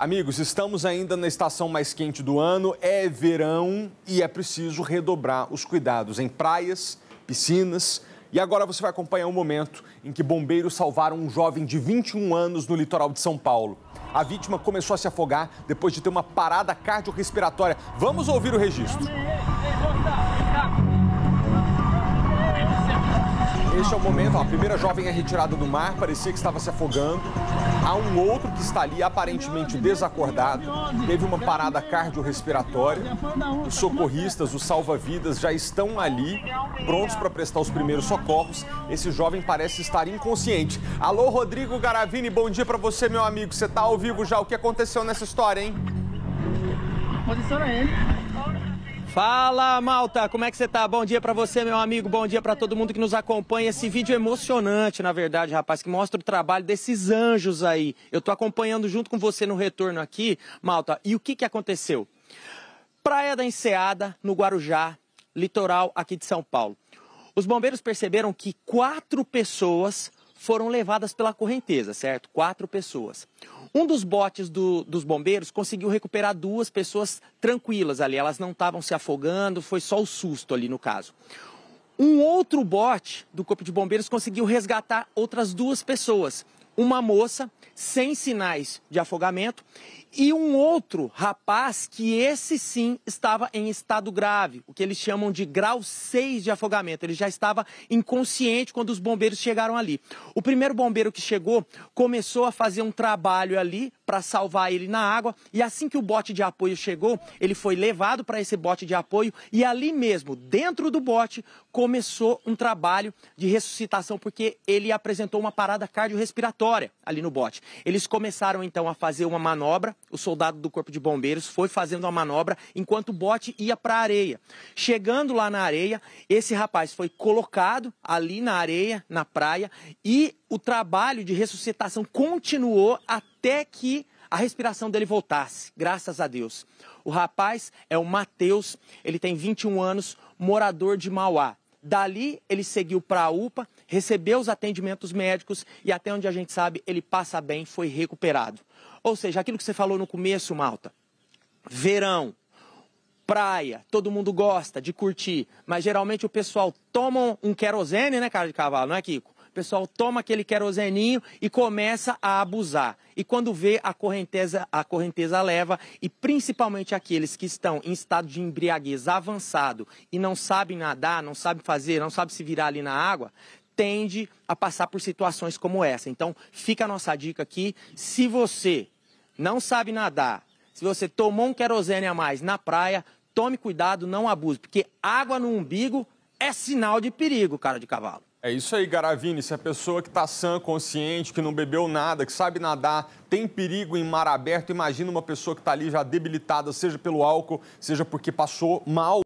Amigos, estamos ainda na estação mais quente do ano, é verão e é preciso redobrar os cuidados em praias, piscinas. E agora você vai acompanhar o um momento em que bombeiros salvaram um jovem de 21 anos no litoral de São Paulo. A vítima começou a se afogar depois de ter uma parada cardiorrespiratória. Vamos ouvir o registro. Calma aí, Este é o momento, ó, a primeira jovem é retirada do mar, parecia que estava se afogando. Há um outro que está ali aparentemente desacordado, teve uma parada cardiorrespiratória. Os socorristas, os salva-vidas já estão ali, prontos para prestar os primeiros socorros. Esse jovem parece estar inconsciente. Alô, Rodrigo Garavini, bom dia para você, meu amigo. Você está ao vivo já? O que aconteceu nessa história, hein? Posiciona é ele. Fala, Malta! Como é que você tá? Bom dia para você, meu amigo. Bom dia para todo mundo que nos acompanha. Esse vídeo é emocionante, na verdade, rapaz, que mostra o trabalho desses anjos aí. Eu tô acompanhando junto com você no retorno aqui, Malta. E o que que aconteceu? Praia da Enseada, no Guarujá, litoral aqui de São Paulo. Os bombeiros perceberam que quatro pessoas foram levadas pela correnteza, certo? Quatro pessoas. Um dos botes do, dos bombeiros conseguiu recuperar duas pessoas tranquilas ali. Elas não estavam se afogando, foi só o susto ali no caso. Um outro bote do Corpo de Bombeiros conseguiu resgatar outras duas pessoas. Uma moça sem sinais de afogamento, e um outro rapaz que esse sim estava em estado grave, o que eles chamam de grau 6 de afogamento. Ele já estava inconsciente quando os bombeiros chegaram ali. O primeiro bombeiro que chegou começou a fazer um trabalho ali para salvar ele na água. E assim que o bote de apoio chegou, ele foi levado para esse bote de apoio e ali mesmo, dentro do bote, começou um trabalho de ressuscitação, porque ele apresentou uma parada cardiorrespiratória ali no bote. Eles começaram então a fazer uma manobra, o soldado do Corpo de Bombeiros foi fazendo a manobra enquanto o bote ia para a areia. Chegando lá na areia, esse rapaz foi colocado ali na areia, na praia, e o trabalho de ressuscitação continuou até até que a respiração dele voltasse, graças a Deus. O rapaz é o Matheus, ele tem 21 anos, morador de Mauá. Dali ele seguiu para a UPA, recebeu os atendimentos médicos e até onde a gente sabe, ele passa bem, foi recuperado. Ou seja, aquilo que você falou no começo, Malta. Verão, praia, todo mundo gosta de curtir, mas geralmente o pessoal toma um querosene, né, cara de cavalo, não é, Kiko? pessoal toma aquele queroseninho e começa a abusar. E quando vê, a correnteza, a correnteza leva, e principalmente aqueles que estão em estado de embriaguez avançado e não sabem nadar, não sabem fazer, não sabem se virar ali na água, tende a passar por situações como essa. Então, fica a nossa dica aqui. Se você não sabe nadar, se você tomou um querosene a mais na praia, tome cuidado, não abuse, porque água no umbigo é sinal de perigo, cara de cavalo. É isso aí, Garavini. Se a pessoa que está sã, consciente, que não bebeu nada, que sabe nadar, tem perigo em mar aberto, imagina uma pessoa que está ali já debilitada, seja pelo álcool, seja porque passou mal.